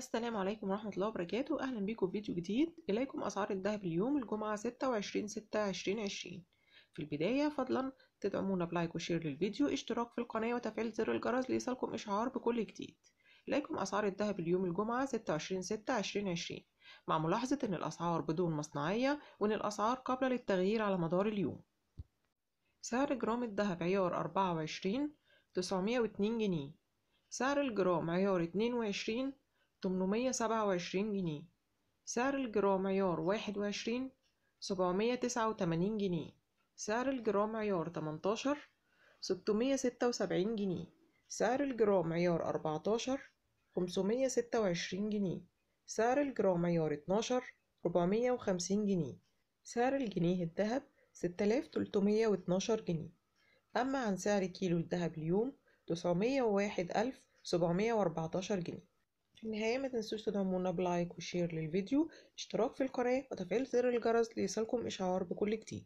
السلام عليكم ورحمة الله وبركاته أهلا بكم في فيديو جديد إليكم أسعار الذهب اليوم الجمعة 26 6 2020 في البداية فضلا تدعمونا بلايك وشير للفيديو اشتراك في القناة وتفعيل زر الجرس ليصلكم إشعار بكل جديد إليكم أسعار الذهب اليوم الجمعة 26 6 2020 مع ملاحظة أن الأسعار بدون مصنعية وأن الأسعار قابلة للتغيير على مدار اليوم سعر جرام الذهب عيار 24 902 جنيه سعر الجرام عيار 22 827 جنيه سعر الجرام عيار واحد وعشرين سبعمية تسعة وتمانين جنيه سعر الجرام عيار تمنتاشر ستمية ستة وسبعين جنيه سعر الجرام عيار أربعتاشر خمسمية ستة وعشرين جنيه سعر الجرام عيار اتناشر ربعمية وخمسين جنيه سعر الجنيه الذهب ستلاف تلتمية واتناشر جنيه أما عن سعر كيلو الذهب اليوم تسعمية وواحد ألف سبعمية وأربعتاشر جنيه في النهاية ما تنسوش تدعمونا بلايك وشير للفيديو اشتراك في القناة وتفعيل زر الجرس ليصلكم إشعار بكل جديد